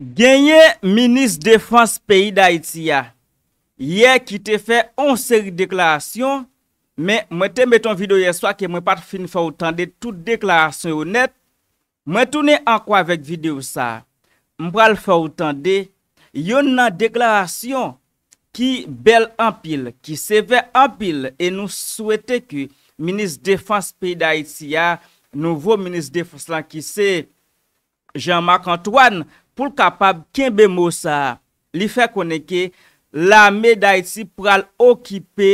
Genye, Ministre Défense Pays d'Haïtia, ye ki te fè 11 seri deklarasyon, men mwen te meton video yè swa ki mwen pat fin fè ou tande tout deklarasyon ou net, mwen tounen an kwa vek video sa, mwen pral fè ou tande, yon nan deklarasyon ki bel anpil, ki seve anpil, e nou souwete ki Ministre Défense Pays d'Haïtia, nou vò Ministre Défense Pays d'Haïtia ki se Jean-Marc Antoine, pou l kapab kenbe moussa li fe koneke la meday si pral okipe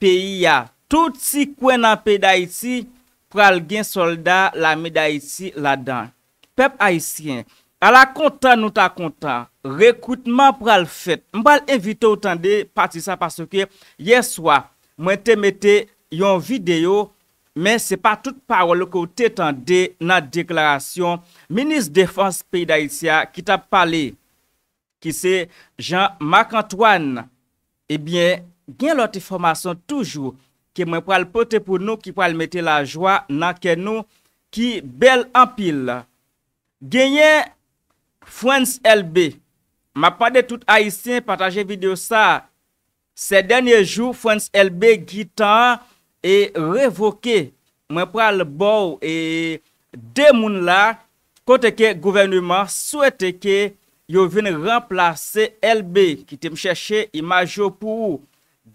peyi ya. Tout si kwen apeday si pral gen soldat la meday si la dan. Pep ayisyen, ala kontan nou ta kontan, rekoutman pral fet. Mbal evite otan de pati sa pasokye yeswa mwen temete yon videyo Men se pa tout parlo kou te tan de nan deklarasyon, menis defans peyi da Isya ki ta pale, ki se Jean-Marc Antoine, ebyen eh gen lote formasyon toujou, ke mwen pral pote pou nou ki pral mette la jwa nan ke nou, ki bel ampil. Genyen Frans LB, ma pa de tout Aisyen pataje video sa, se denye jou Frans LB gitan, E revoke mwen pral bor e de moun la kote ke gouvernement souete ke yo vin renplase LB Ki te m cheshe imajo pou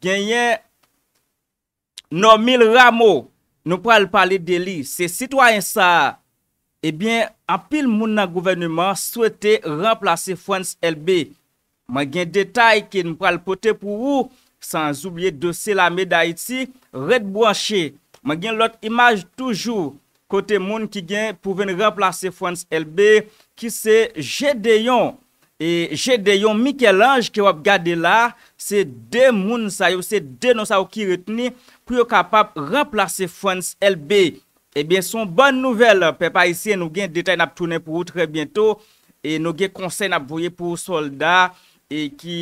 genyen 9000 ramo Nou pral pale deli se sitwayen sa Ebyen apil moun nan gouvernement souete renplase France LB Mwen gen detay ki nou pral pote pou ou San oubliye de se la me da iti, red bwanshe. Ma gen lot imaj toujou kote moun ki gen pou ven replase Frans LB ki se Gedeyon. E Gedeyon, Mikel Ange ki wap gade la, se de moun sa yo, se de non sa yo ki reteni pou yo kapap replase Frans LB. E eh ben son ban nouvel pe pa isi nou gen detay nap toune pou ou tre bwento. E nou gen konsey nap voye pou ou solda. E ki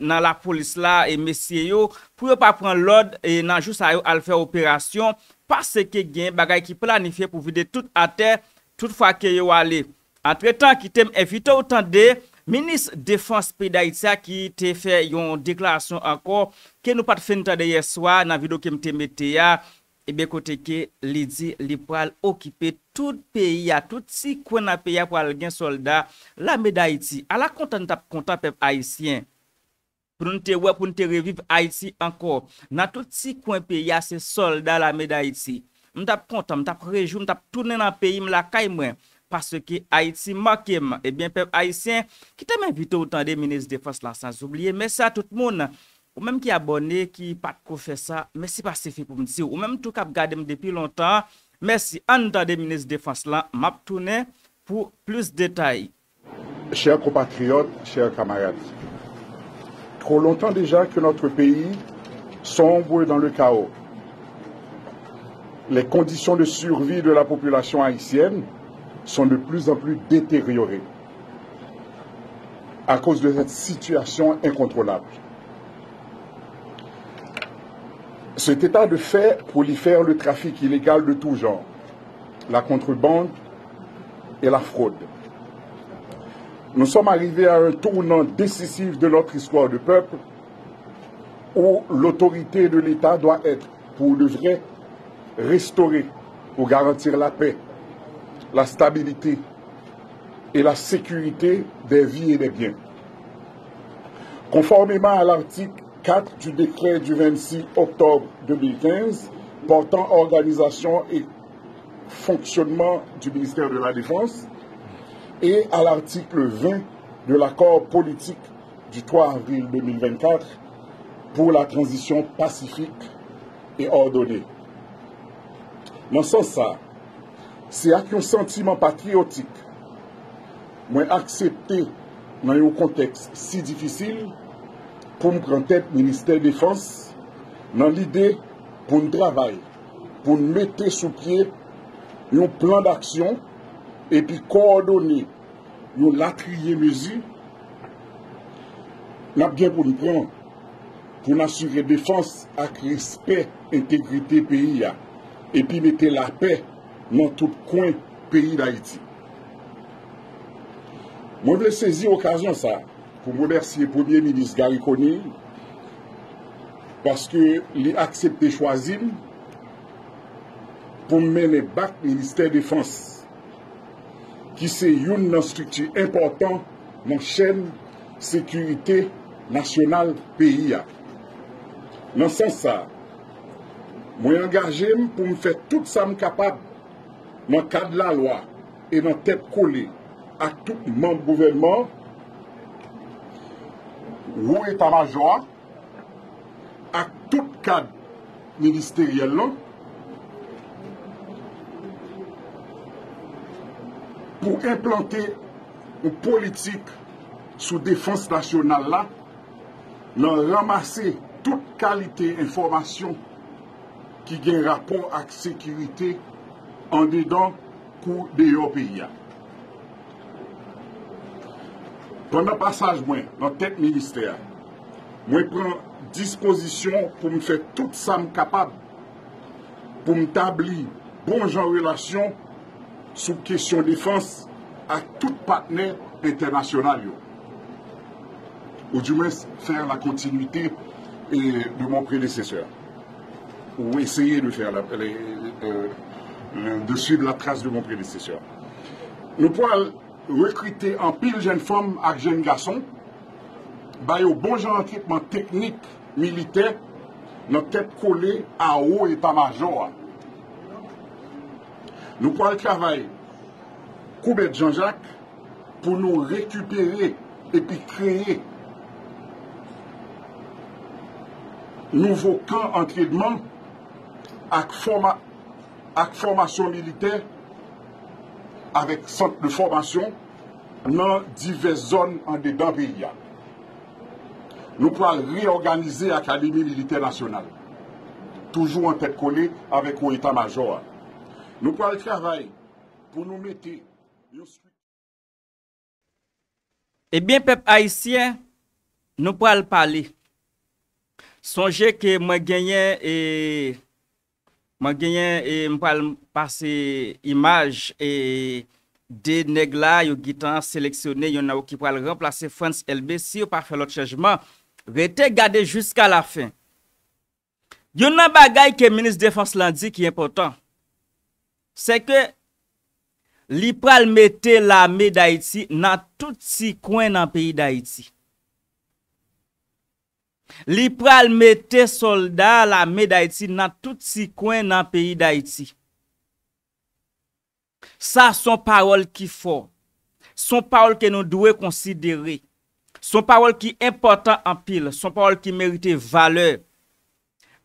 nan la polis la e mesye yo pou yo pa pran lode e nan jous a yo al fe operasyon pase ke gen bagay ki planifiye pou vide tout a te tout fwa ke yo wale. Antre tan ki tem evite ou tan de, Minis Defens Pidaitsa ki te fe yon deklarasyon anko ke nou pat finita de yeswa nan video ke mte mete ya. Ebe eh kote ke li di li pral okipe tout peyi a, tout si kwen na peyi a pou al gen soldat la me da iti. A la kontan nou tap kontan pepe Haitien, pou nou te wè, pou nou te reviv Haitien ankor. Nan tout si kwen peyi a se soldat la me da iti. Mou tap kontan, mou tap rejou, mou tap tounen nan peyi mou la kay mwen. Paske ki Haitien makèm, ebe pepe Haitien, ki te mè vitou ou tan de menes de fos la sans oubliye, mè sa tout mounan. ou même qui abonné, qui pas de fait ça, merci pas c'est fait pour me dire. Ou même tout cap gardé depuis longtemps, merci en tant que ministre de Défense là, m'a tourner pour plus de détails. Chers compatriotes, chers camarades, trop longtemps déjà que notre pays sombre dans le chaos. Les conditions de survie de la population haïtienne sont de plus en plus détériorées à cause de cette situation incontrôlable. Cet état de fait prolifère le trafic illégal de tout genre, la contrebande et la fraude. Nous sommes arrivés à un tournant décisif de notre histoire de peuple où l'autorité de l'État doit être, pour le vrai, restaurée pour garantir la paix, la stabilité et la sécurité des vies et des biens. Conformément à l'article 4 du décret du 26 octobre 2015 portant organisation et fonctionnement du ministère de la Défense et à l'article 20 de l'accord politique du 3 avril 2024 pour la transition pacifique et ordonnée. Dans ce sens, c'est à un sentiment patriotique, moins accepté dans un contexte si difficile, pou m prantep minister defans nan lide pou m travay pou m mette souprie yon plan d'aksyon epi kordoni yon latriye mezi la bge pou m pran pou m asyre defans ak rispe integrite peyi ya epi mette la pe nan tout kwen peyi da iti m wè sezi okasyon sa pou mounersi e Premier Ministre Gali Koni paske li aksepte chwazim pou m mene bak Ministèr Défense ki se youn nan stikti important nan chen sekurite nasyonal peyi ya. Nan san sa, mwen angaje m pou m fè tout sa m kapad nan kad la lwa e nan tep kole a tout moun bouvenman wou etat majoa ak tout kad ministeriel non pou implante ou politik sou defans nasyonal la nan ramase tout kalite informasyon ki gen rapor ak sekirite ane dan kou de yo peya. Pwèmè pasaj mwen, nan tèt ministèr, mwen pren disposisyon pou mwen fè tout sa m kapab pou m tabli bon jan relasyon sou kesyon defans ak tout patnè internasyonal yo. Ou djou mwen fè la kontinuitè de moun preleseseur. Ou esèye de fè la... Euh, euh, de siv la tras de moun preleseseur. Mwen pou al... rekrite an pil jen fom ak jen gason bay yo bon jan antritman teknik milite nan tep kole a ou etan majo a. Nou pou al travaye koubet janjak pou nou rekupere epi kreye nouvo kan antritman ak formasyon milite avèk sante de formasyon nan dive zon an de Danveya. Nou pou al reorganize akalimi milite nasyonal. Toujou an tèd konè avèk ou etan majore. Nou pou al travay pou nou mette... Ebyen eh pep haisyen, nou pou al pali. Sonje ke mwen genye e... Mwen genyen, e, mwen pal pase imaj e deneg la, yon gitan seleksyonen, yon nan wou ki pal remplase France LBC ou pa fe lot chejman, ve te gade jiska la fin. Yon nan bagay ke menis defanse lan di ki yon potan, se ke li pal mete la me da iti nan tout si kwen nan peyi da iti. Li pral mette soldat la me da etsi nan tout si kwen nan peyi da etsi. Sa son parol ki fon. Son parol ke nou dwe konsidere. Son parol ki important an pil. Son parol ki merite valeur.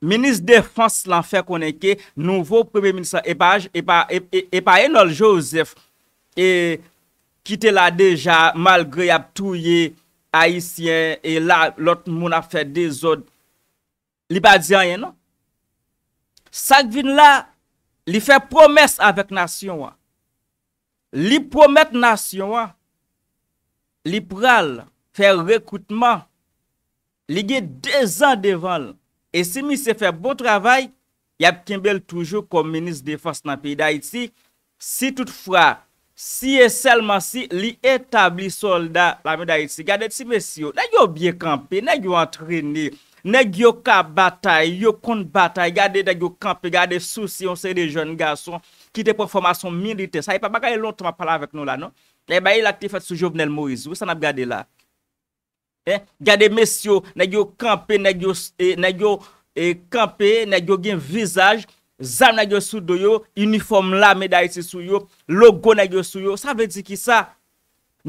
Minis defans lan fe konen ke nouvo premè minister Epaj, Epaj enol Joseph, e kite la deja malgre ap touye ayisyen, e la lot moun a fe dezod, li pa diyan yon. Sak vin la, li fe promes avek nasyon. Li promet nasyon, li pral, fe rekoutman, li gen dezand evan, e si mi se fe bon travay, yap Kimbel toujou kom menis defans nan piyida iti, si tout fwa, Siye selman si li etabli soldat la mi da iti. Gade si mesyo, negyo biye kampe, negyo antreni, negyo ka batay, negyo kon batay, gade negyo kampe, gade sou siyon se de joun gason ki te performasyon milite. Sa e pa pa gade lontan pa la vek nou la, non? E baye lakte fat sou Jovenel Moise, wis an ap gade la? Eh? Gade mesyo, negyo kampe, negyo e, e, kampe, negyo gen vizaj, Zam nagyo sou do yo, uniform la meday si sou yo, logo nagyo sou yo. Sa vezi ki sa,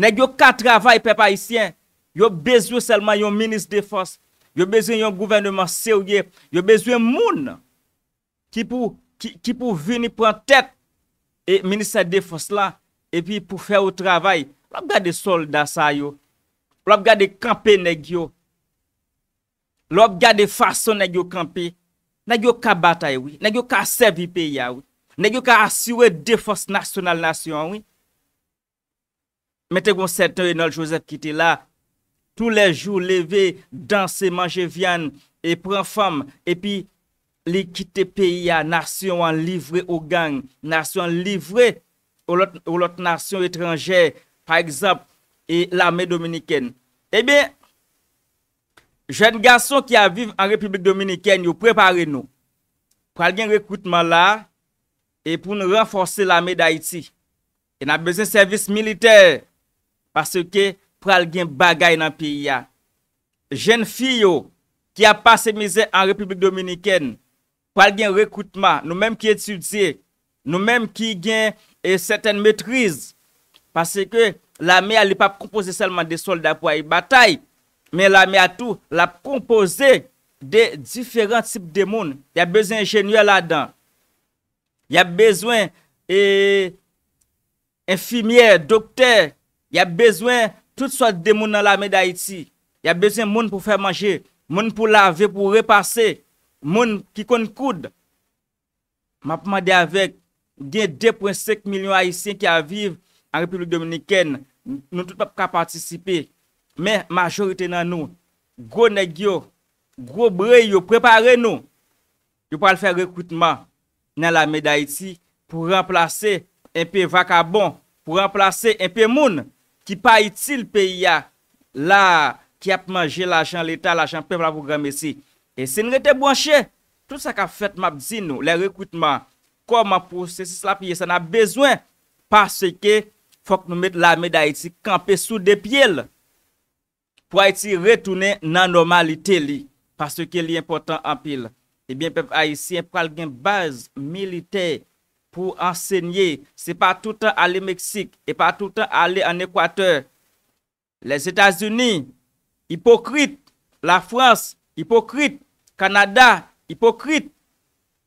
nagyo ka travay pe pa isyen. Yo bezwe selman yon minis defos, yo bezwe yon gouvernement se ou ye, yo bezwe moun ki pou vini pren tet. E minis se defos la, epi pou fe ou travay, lop gade solda sa yo, lop gade kampe nagyo, lop gade fason nagyo kampe. Nè gyo ka batay wè, nè gyo ka sevi peya wè, nè gyo ka asywe defos nasyonal nasyon wè. Mè te gwo sète Renold Joseph ki te la, tou lè jou leve, danse, manje vyan, e pran fam, e pi li kite peya nasyon wè livre ou gang, nasyon livre ou lot nasyon etranjè, pa ekzap, e lame dominiken. Eh e bè, jen gason ki a viv an Republik Dominiken yo prepare nou, pral gen rekrutman la, e pou nou renforse la me da iti, e nan bezen servis militer, pase ke pral gen bagay nan piya, jen fiyo ki a pase mizè an Republik Dominiken, pral gen rekrutman, nou menm ki etudze, nou menm ki gen e seten metriz, pase ke la me alipap kompoze selman de solda pou ay batay, Men la me atou la kompose de diferant tip de moun. Ya bezwen jenye la dan. Ya bezwen enfimye, dokter. Ya bezwen tout sa de moun nan la me da iti. Ya bezwen moun pou fè manje. Moun pou lave, pou repase. Moun ki kon koud. Ma pou ma de avek gen 2.5 milyon haisyen ki aviv an Republik Dominikene. Non tout pa pou ka patisipey. Men, majorete nan nou, gwo negyo, gwo breyo, prepare nou, yo pa l fè rekwitman nan la Medayiti pou remplase enpe vakabon, pou remplase enpe moun ki pa itil pe ya la ki ap manje l'ajan l'Etat, l'ajan pev la vogue mesi. E se nre te bwanshe, tout sa ka fèt map zin nou, lè rekwitman, kò man pwosè si sla piye, sa nan bezwen pasè ke fòk nou mette la Medayiti kampe sou de piye lè. pou a iti retounen nan normalite li, parce ke li important an pil. Ebyen pep a iti, en eh pral gen baz militey, pou ansenye, se pa toutan ale Meksik, e pa toutan ale an Ekwater. Les Etats-Unis, hipokrite, la France, hipokrite, Kanada, hipokrite,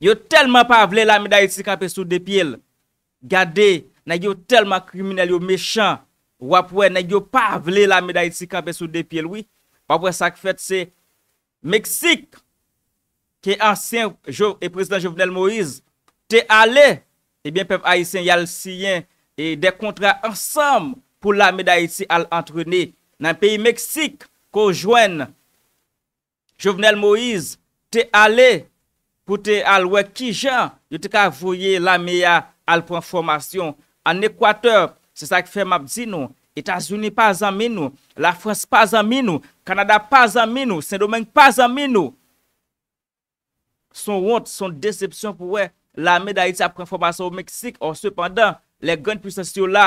yo telman pa vle la meda iti kanpe sou depil. Gade, nan yo telman kriminelle yo mechant, wapwe nan yo pa vle la meday si kabe sou depye lwi, wapwe sak fèt se Meksik ki ansen jo e prezident Jovenel Moïse te ale, ebyen eh pep aisen yal siyen e dekontra ansam pou la meday si al antrene nan peyi Meksik ko jwen Jovenel Moïse te ale pou te alwe ki jan yo te ka voye la meya alpon formasyon an ekwater Se sa ki fè map zi nou, Etasouni pa zanmi nou, La Frans pa zanmi nou, Kanada pa zanmi nou, Saint-Domingue pa zanmi nou. Son ront, son decepcion pou wè, La Medaïti apren formasyon ou Meksik, Or sepandan, Le gwen pwisansi ou la,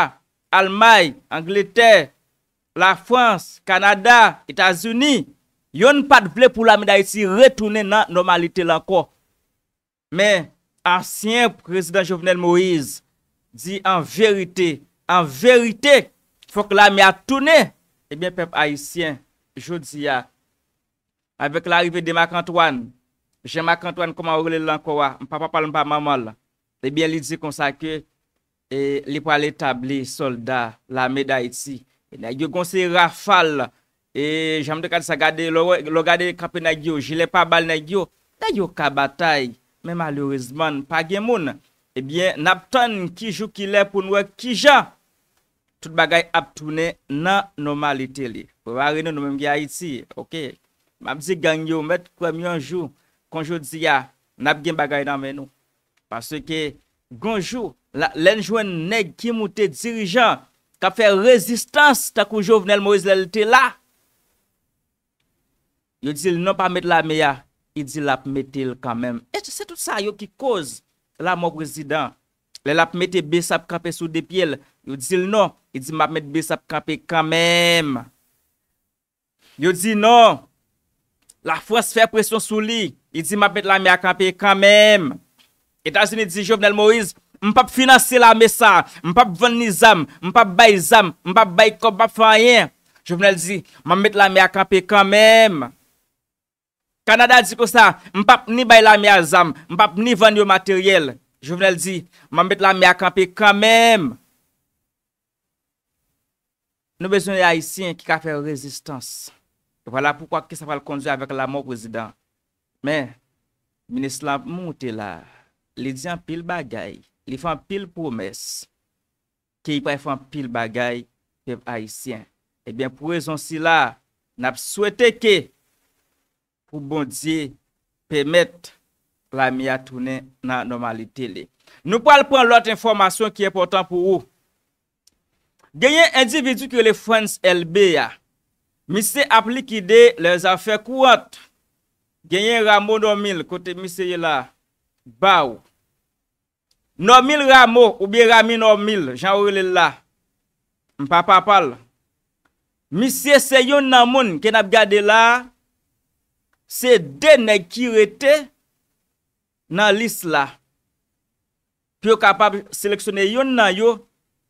Almaye, Angleterre, La Frans, Kanada, Etasouni, Yon pat ble pou La Medaïti Retounen nan normalite lanko. Men, Ansyen prezident Jovenel Moïse, Di an verite, An verite, fok la mi atoune. Ebyen eh pep haisyen, joudzi ya, avek la rive Demac Antoine, Jemac Antoine koman ourele lankowa, mpa papal mpa mamal, ebyen eh li di konsa ke, eh, li pou aletabli solda la me da iti. E nagyo gonsi rafal, e jamde kad sa gade, lo gade kapi nagyo, jile pa bal nagyo, nagyo ka batay, men malourezman, pagyemoun, ebyen naptan ki jou ki le pou noue ki jan, Tout bagay ap toune nan normalite li. Pou vare nou nou menm gen a iti. Ok. Mabzi gen yon met kwen yon jou. Konjou di ya. Nap gen bagay nan men nou. Pase ke. Gonjou. Len jwen neg ki moute dirijan. Ka fè rezistans. Takou jow venel mou e zelite la. Yo di l non pa met la me ya. Yo di l ap met el kamem. Et se tout sa yo ki koz. La mou prezident. Le l ap met e bes ap kapè sou depiel. Yo di l non. Y di map met bis ap kapè kamèm. Yo di non. La fwase fè kwesyon sou li. Y di map met lamè a kapè kamèm. Etansi ni di Jovenel Moïse. Mpap finanse lamè sa. Mpap ven ni zam. Mpap bay zam. Mpap bay kop. Mpap fwa yè. Jovenel di. Mpap met lamè a kapè kamèm. Kanada di kwa sa. Mpap ni bay lamè a zam. Mpap ni ven yo materyèl. Jovenel di. Mpap met lamè a kapè kamèm. Nou bezon ayisyen ki ka fè rezistans. Vwala poukwa ki sa fal kondjo avèk la mò prezident. Men, menis la moun te la, li diyan pil bagay, li fan pil promes, ki yi pa yi fan pil bagay pev ayisyen. Ebyen pou rezon si la, nap souwete ke pou bondje pèmèt la miyatounen nan normalite le. Nou pal pon lote informasyon ki e potan pou ou. Genyen individu ki yo le France LB ya. Mise aplikide le zafè kouat. Genyen ramon nomil kote mise yo la. Baw. Nomil ramon ou bi ramin nomil. Jan wile la. Mpa papal. Mise se yon nan moun ki nap gade la. Se denekirete nan lis la. Pyo kapab seleksyonne yon nan yo.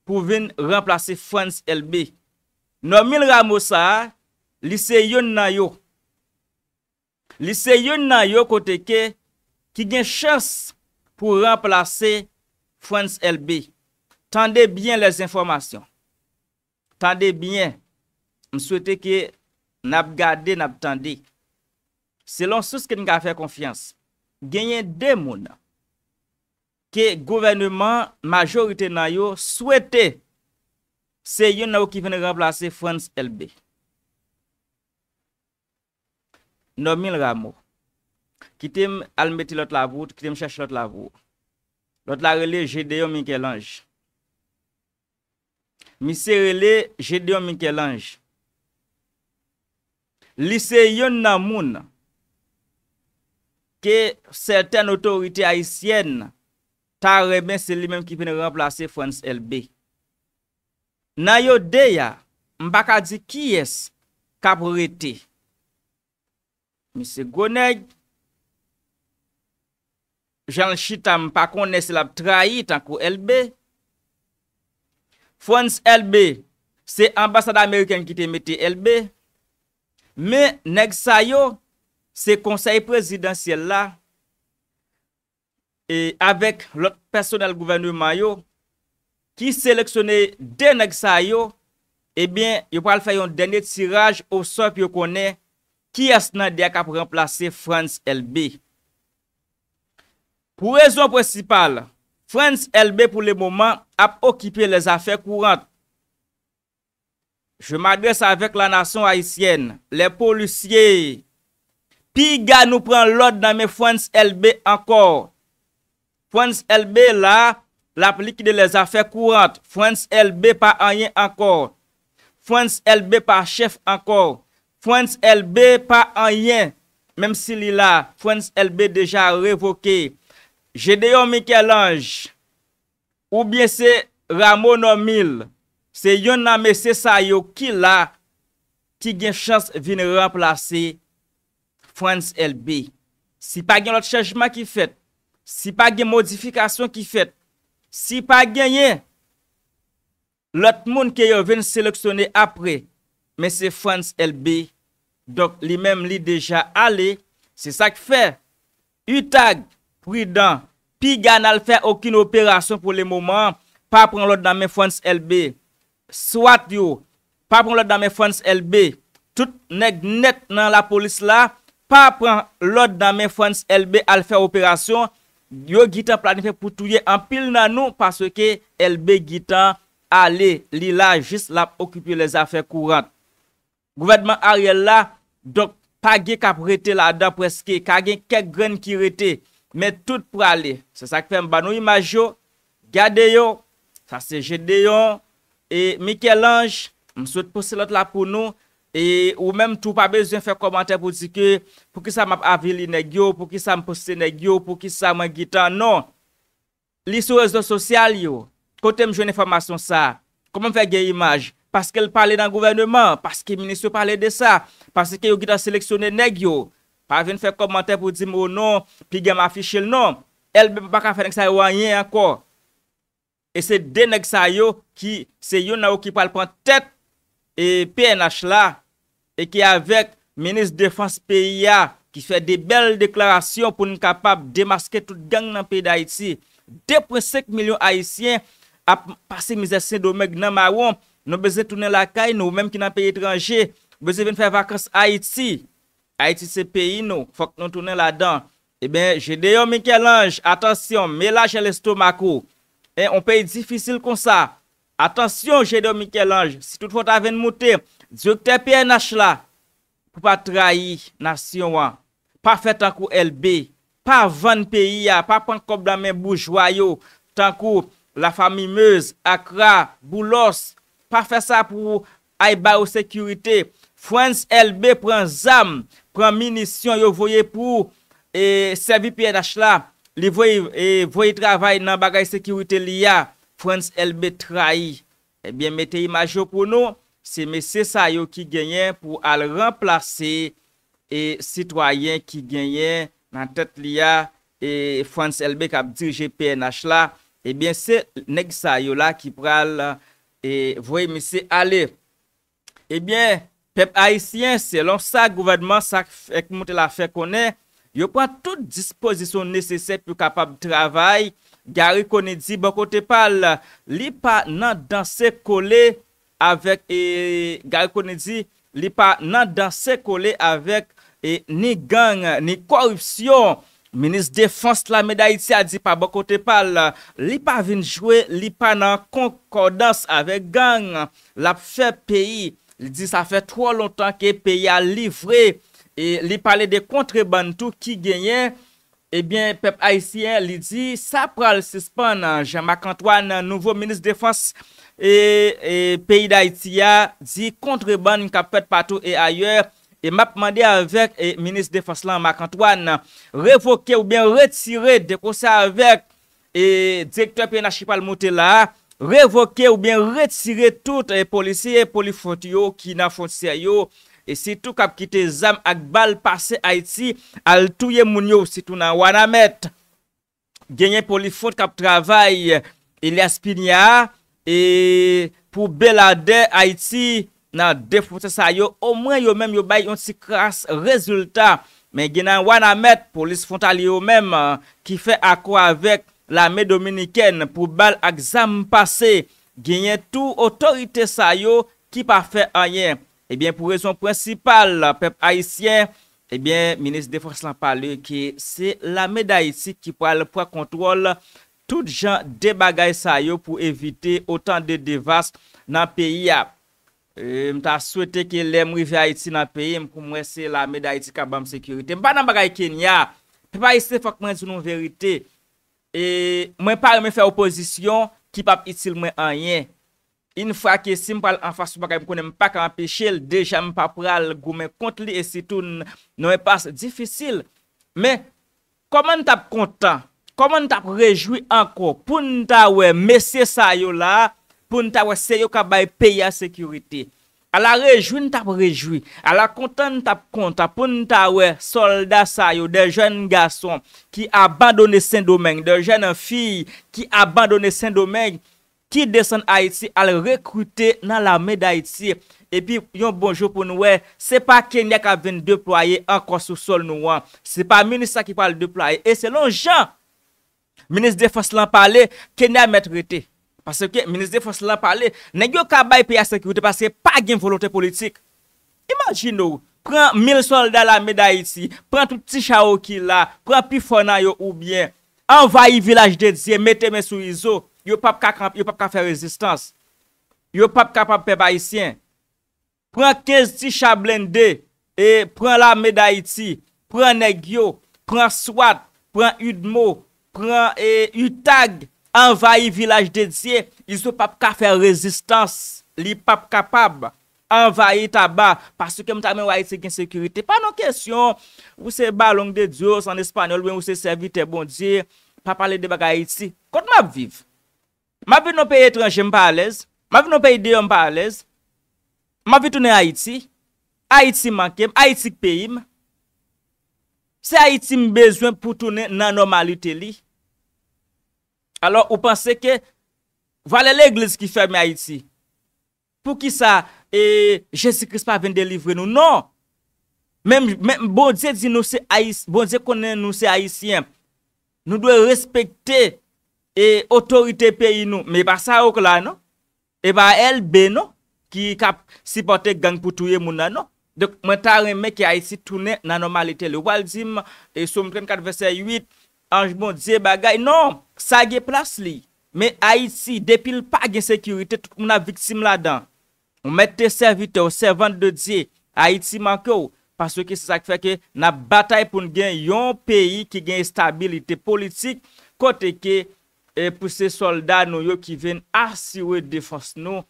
pou vin remplase France LB. Non min ramosa, lise yon nan yo. Lise yon nan yo kote ke, ki gen chas pou remplase France LB. Tande bien les informasyon. Tande bien. M souwete ke nap gade, nap tande. Selon sou sken nga fe konfians, genyen de moun nan. Ke gouvenouman, majorite nan yo, souwete se yon nou ki vene remplase Frans LB. Non min ramo. Kitem almeti lot la vout, kitem chache lot la vout. Lot la rele, jede yon mink el anj. Misere le, jede yon mink el anj. Lise yon nan moun. Ke serten otorite haisyen nan. ta reben se li men ki fin renplase Frans LB. Nayo deya, mbakadzi ki yes, kab rete. Mise Gwoneg, Jan Chita mpakon nese la trahi tanko LB, Frans LB, se ambasada Ameriken ki te meti LB, men neg sayo se konsey prezidansye la, e avèk lòt personel gouverneur mayò, ki seleksyonè denèk sa yò, ebyen, yò pral fè yon denè tiraj, osop yò konè, ki as nan dey ak ap remplase France LB. Pou rezon presipal, France LB pou lè mouman ap okipè lè zafè kouwant. Jè m'adres avèk la nasyon Haitienne, lè polisye, pi gà nou pran lòd nan mè France LB ankor, Frans LB la, l'applik de les affaires courantes. Frans LB pa anyen ankor. Frans LB pa chef ankor. Frans LB pa anyen. Mem si li la, Frans LB deja revoke. Je deyo Michel Ange ou bien se Ramon Omil. Se yon name se sayo ki la ki gen chans vini remplase Frans LB. Si pa gen lot chajman ki fet. Si pa gen modifikasyon ki fet, si pa genyen, lot moun ki yo ven seleksyone apre, men se France LB, dok li men li deja ale, se sa ki fe. U tag, pridan, pi gan al fe akine operasyon pou le mouman, pa pran lot nan men France LB. Swat yo, pa pran lot nan men France LB. Tout neg net nan la polis la, pa pran lot nan men France LB al fe operasyon, Yo Gitan planife pou touye anpil nan nou Paswe ke LB Gitan Ale li la jist la Okupye les afe kourant Gouvedman Ariel la Dok pa ge kap rete la da preske Ka gen kek gren ki rete Met tout pou ale Se sakpe mba nou imajo Gade yo E Mikel Anj M souwete posse lot la pou nou E ou mèm tou pa bezwen fè komantè pou zike pou ki sa m ap avili neg yo, pou ki sa m poste neg yo, pou ki sa m an gitan, non. Li sou rezo sosyal yo, kote m jwen informasyon sa, koman m fè gen imaj? Paske l pale nan gouvernement, paske minisyon pale de sa, paske yo gitan seleksyonne neg yo. Pa ven fè komantè pou zime ou oh non, pi gen m afiche l non. El mèm pa ka fè neg sa yo wanyen anko. E se den neg sa yo ki se yo nan ou ki pale pon tèt. E PNH la, e ki avek menes defans PIA, ki fè de bel deklarasyon pou nou kapap demaske tout gang nan peyi d'Haiti. 2,5 milyon Haitien ap pase mizese d'Omeg nan Maroum, nou beze tounen la kay nou, mèm ki nan peyi etranje, beze ven fè vakans Haiti. Haiti se peyi nou, fòk nou tounen la dan. E ben, jè deyon mi kèlange, atansyon, me la jè lestomako. E, on peyi difisil kon sa. Atansyon jede ou Mikel Anj, si tout fote aven mouten, diyo kete PNH la pou pa trahi nasyon an. Pa fe tankou LB, pa van peyi a, pa pan kob la men boujwa yo, tankou la fami Meuse, Akra, Boulos, pa fe sa pou aibar ou sekurite. Frans LB pren zam, pren minisyon yo voye pou e, sevi PNH la, li e, voye travay nan bagay sekurite li ya. Frans LB trahi. Ebyen, meteyi majo pou nou, se mesey sa yo ki genyen pou al remplase e sitwayen ki genyen nan tet liya e Frans LB kap dirije PNH la. Ebyen, se neg sa yo la ki pral e voye mesey ale. Ebyen, pep Aisyen se lon sa gouverdman sa ek moutel a fe konen, yo pa tout dispozisyon neseyse pou kapab travay Gari koni di, bokote pal, li pa nan danse kole avèk ni gang, ni korupsyon. Minist defans la meda itse a di pa bokote pal, li pa vin jwe, li pa nan konkordans avèk gang. La fe peyi, li di sa fe tro lontan ke peyi a livre, li pale de kontre bantou ki genyen. Ebyen pep Haitien li di sa pral se span nan Jean-Marc Antoine nouvo menis defans e, e, peyi da Haitien di kontreban mka pet patou e ayer e map mandi avek e, menis defans lan Marc Antoine revoke ou bien retire de konsa avek direktor PNHI Palmoutela revoke ou bien retire tout polici e polifontiyo ki nan fonsiyo E si tou kap kite zam ak bal pase a iti al touye moun yo si tou nan wana met. Genye pou li fonte kap travay Elias Pinia. E pou belade a iti nan defonte sa yo. O mwen yo men yo bay yon si kras rezultat. Men genye nan wana met pou lis fonte a li yo men. Ki fe akwa vek la me dominiken pou bal ak zam pase. Genye tou otorite sa yo ki pa fe anyen. Ebyen, pou rezon prensipal, pep Haitien, ebyen, minis de force lan pale, ki se la meda Haiti ki pou al pou a kontrol tout jan de bagay sayo pou evite otan de devast nan peyi ap. Mta souwete ke lem rive Haiti nan peyi, m pou mwese la meda Haiti kabam sekurite. Mpa nan bagay Kenya, pepa Haiti se fok mwen zounon verite, mwen par mwen fe opozisyon ki pap itil mwen anyen. in fwa ki sim pa l an fwa suba ka m konen pa ka an pichel, deja m pa pral goumen kont li esi tou nou e pas difisil. Men, koman tap kontan? Koman tap rejoui anko? Poun ta we mesye sa yo la, poun ta we se yo ka bay peya sekurite. Ala rejoui, tap rejoui. Ala kontan tap kontan, poun ta we solda sa yo, de jen gason ki abandone sen domen, de jen fi ki abandone sen domen, Ki desen Haïti, al rekrute nan la med Haïti. Epi, yon bonjou pou noue, se pa kenyak aven deploye an kon sou sol nouan. Se pa menisa ki pal deploye. E se lon jan, menis defos lan pale, kenyak met rete. Pase ke, menis defos lan pale, nen yon kabay pe ya sekrute, pase ke pa gen volontè politik. Imagine ou, pren mil sol nan la med Haïti, pren tout ti chawo ki la, pren pi fonan yo ou bien, envaye vilaj de diye, mette men sou izo, Yo pap ka fe rezistans, yo pap ka pap pe bayisyen, pran kez di chablende, pran la medayiti, pran negyo, pran swat, pran udmo, pran e, utag, anvayi vilaj dedye, yo pap ka fe rezistans, li pap kapab, anvayi taba, pasu ke mta men wayitse gen sekurite, pa nan kesyon, wese balong dedyo, san espanyol, wese servite bondye, pap pale de bagayiti, kote map vivi. M avi nou pe etranje m pa alez. M avi nou pe ideyo m pa alez. M avi tounen Haiti. Haiti mankem. Haiti kpeyim. Se Haiti m bezwen pou tounen nan normalite li. Alo ou panse ke. Vale l'egles ki ferme Haiti. Pou ki sa. E. Je sikris pa ven delivre nou. Non. Men bon dje bon konen nou se Haitien. Nou dwe respekte. E otorite peyi nou. Me ba sa ok la nou. E ba el be nou. Ki kap sipote gang pou touye moun nan nou. Dok mwen tar en me ki Aïtse toune nan normalite. Le wal zim. E sou mwen kadeve se yuit. Anj moun zye bagay. Non. Sa ge plas li. Me Aïtse depil pa gen sekurite. Tuk mou na viksim la dan. Mwen te servite ou servante de zye. Aïtse manke ou. Paswe ki se sak feke. Na batay pou ngen yon peyi. Ki gen stabilite politik. Kote ke... E pou se soldat nou yo ki ven asywe defos nou.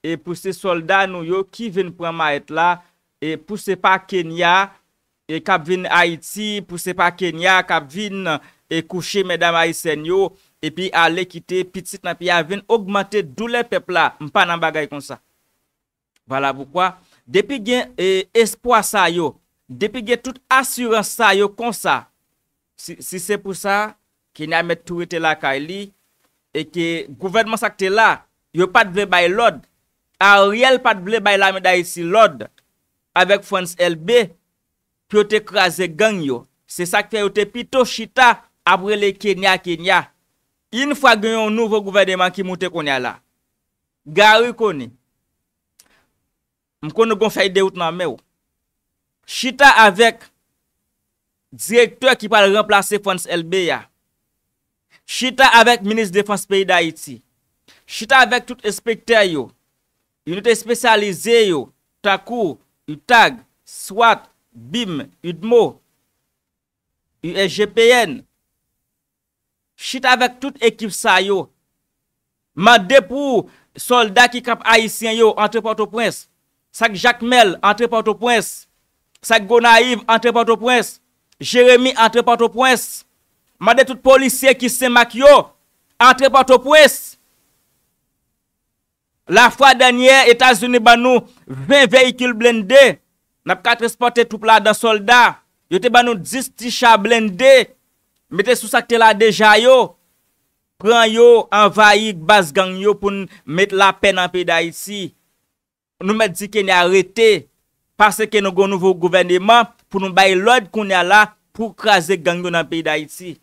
E pou se soldat nou yo ki ven prema et la. E pou se pa Kenya. E kap ven Haiti. Pou se pa Kenya. Kap ven e kouche Medama Isen yo. E pi ale kite. Pitit na pi a ven augmante dou le pepla. Mpa nan bagay kon sa. Vala pou kwa. Depi gen e, espoa sa yo. Depi gen tout asywa sa yo kon sa. Si se pou sa. kenya met tou ete la ka e li, e ke gouvenman sakte la, yo pat vle bay lod, a riel pat vle bay la meday e si lod, avek Fons LB, pi yo te kraze gang yo, se sakte yo te pito chita, apre le kenya kenya, in fwa genyon nouvo gouvenman ki mwote konya la, gary koni, mkono gon fay deyout nan me ou, chita avek, direktor ki pale remplase Fons LB ya, Chita avèk minis defans peyi d'Haïti, chita avèk tout espèkter yo, yon te spèsalize yo, takou, yon tag, swat, bim, yon dmo, yon SGPN, chita avèk tout ekip sa yo, man depou soldat ki kap Haïtien yo, entrepote ou prens, sak Jacques Mel, entrepote ou prens, sak Gonaive, entrepote ou prens, Jérémy, entrepote ou prens, Ma de tout polisye ki se mak yo. Entre pato pou es. La fwa denye, Etasouni ban nou 20 veyikil blendé. Nap kat resporte tout la dan soldat. Yo te ban nou 10 tisha blendé. Mete sou sakte la deja yo. Pren yo, envaye yik bas gang yo pou met la pen an peyda yisi. Nou me di ke ni arete. Pase ke nou goun nouvo gouvene man pou nou baye lod koun ya la pou krasi gang yo nan peyda yisi.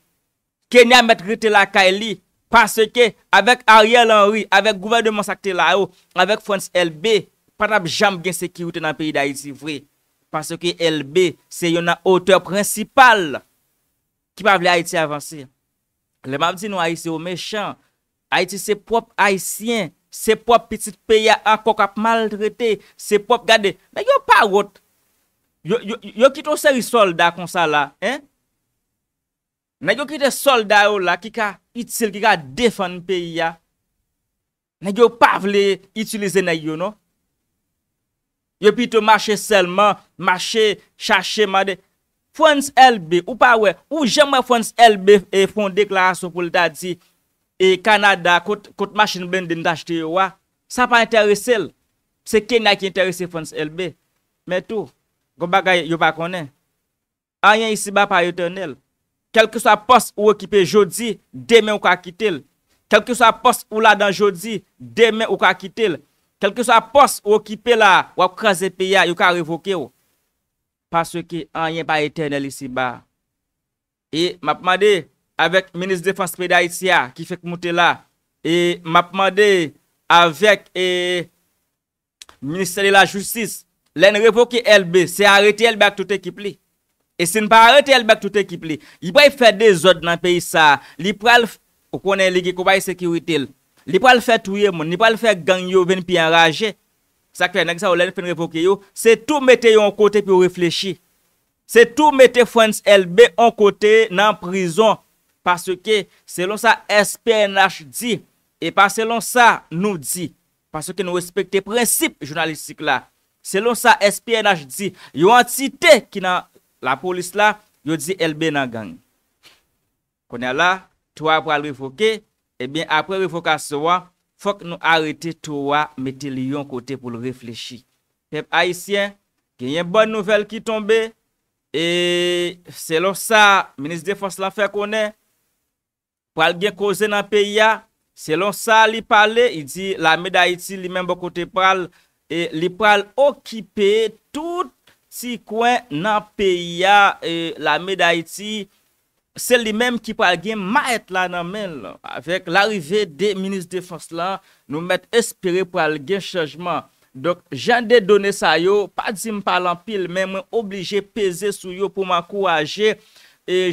Kè nè a mèt rete la kè li. Pase kè, avèk Ariel Henry, avèk gouvernement sakte la yo, avèk France LB, patap jamb gen sekiroute nan peyi da Haiti vwe. Pase kè LB, se yon nan aoteur prinsipal ki pa vle Haiti avansi. Le mabdi nou Haiti se ou mechant. Haiti se pop Haitien, se pop pitit peyi an kok ap mal rete, se pop gade. Mè yon pa wot, yon ki to se risol da konsa la, he? Nan yo ki te solda yo la ki ka itsel, ki ka defan peyi ya. Nan yo pa vle itselize nan yo no. Yo pito mache selman, mache chache maden. Fons LB ou pa we, ou jeme Fons LB e fondek la anso pou lita di. E Kanada, kote masin ben den dajte yo wa. Sa pa enteresel. Se ken na ki enteresel Fons LB. Men tou, kon bagay yo pa konen. A yon isi ba pa yo tenel. Kelke sa pos ou ekipe jodi, demen ou ka kitel. Kelke sa pos ou ah, la dan jodi, demen ou ka kitel. Kelke sa pos ou ekipe la, wap kreze piya, yu ka revoke ou. Paswe ki an yen pa eten el isi ba. E mapmande, avek menis defans peda isi ya, ki fek moute la. E mapmande, avek ministeri la justis, len revoke elbe, se arete elbe ak tout ekip li. E se n pa rete elbek tout ekip li, li pou e fe dezod nan peyi sa, li pou al, ou konen ligi kou bayi e sekiritil, li pou al fe touye moun, li pou al fe gangyo ven pi enraje, sakwe, nagisa ou lèn fin revoke yo, se tou mette yo an kote pi ou reflechi, se tou mette Frans Elbe an kote nan prison, parce ke, selon sa SPNH di, e pa selon sa nou di, parce ke nou respekte prensip jounalistik la, selon sa SPNH di, yo an tite ki nan, la polis la yo di elbe nan gang konè la tou a pral revoke e bin apre revokasyon fok nou arete tou a mette li yon kote pou lo reflechi pep haisyen genyen bon nouvel ki tombe e selon sa menis de fos la fe konè pral gen koze nan peya selon sa li pale li di la medayiti li menbo kote pral e li pral okipe tout Si kwen nan P.I.A. la meday ti, se li menm ki pral gen ma et lan nan menl. Avèk l'arivè de Ministre Défense la, nou mèt espéré pral gen chanjman. Dok, jan de donè sa yo, pad zim pral an pil menm, oblijè peze sou yo pou m'akourajè.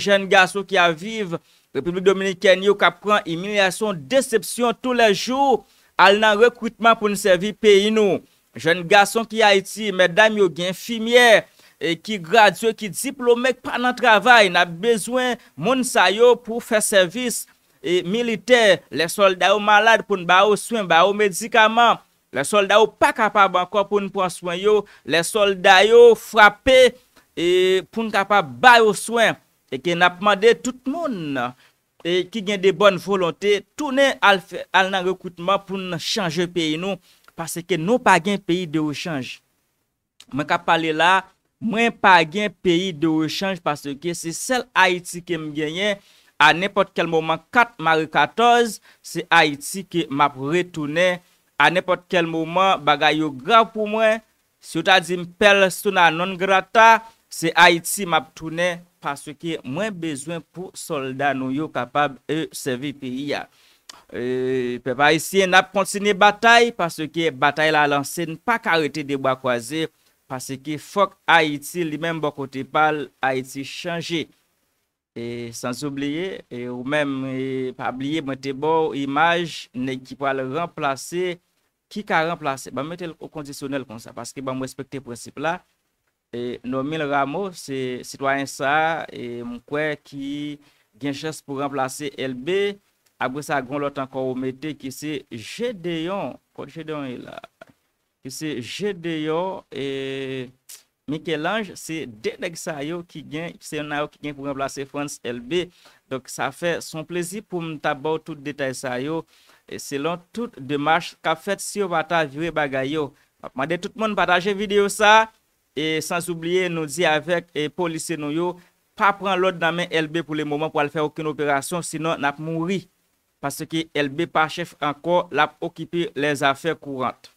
Gen gaso ki aviv, Republik Dominikèn yo kap pran, imilyasyon, decepsyon, tou la jou al nan rekwitman pou nsevi P.I.N.O. jen gason ki ha iti, mèdame yo gen fimiè, ki graduè, ki diplômèk, pa nan travè, nan bezwen moun sa yo pou fè servis milite, le solda yo malade pou n'ba ou swen, ba ou medikaman, le solda yo pa kapab anko pou n'pou an swen yo, le solda yo frappè, pou n'kapab ba ou swen, e ke nap mandè tout moun, e ki gen de bonne volontè, toune al nan rekoutman pou n'change pe inou, Pase ke nou pa gen peyi de rechange. Mwen ka pale la, mwen pa gen peyi de rechange. Pase ke se sel Haiti ke mwen genyen. A nepot kel mouman 4 maru 14, se Haiti ke map retounen. A nepot kel mouman bagay yo grav pou mwen. Se yo ta di mperl sounan non grata, se Haiti map tounen. Pase ke mwen bezwen pou solda nou yo kapab e sevi peyi ya. Pe pa isi en ap kontsine batay Paske batay la lansen Pa karete debo akwaze Paske fok Haiti Li menm bo kote pal Haiti chanje e, Sans oubliye Ou menm e, pa oubliye Mwen tebo imaj Nekipo al remplase Ki ka remplase Mwen mwete l kondisyonel kon sa Paske mwen mwespekte presepla e, Non min ramo Sitwa en sa Mwen kwe ki gen ches pou remplase LB Abou sa goun lot ankon ou mette ki se Gedeyon Ki se Gedeyon E Mikel Ange se denek sa yo ki gen Se yon na yo ki gen pou remplase France LB Dok sa fe son plezi Pou mtabou tout detay sa yo E selon tout demache Ka fet si yo vata vire bagay yo Ma de tout moun vata je video sa E sans oubliye nou di avek E polise nou yo Pa pran lot nan men LB pou le mouman pou al fe Okoun operasyon sinon nap moun ri Pase ki elbe pa chef anko lap okipe les afe kurante.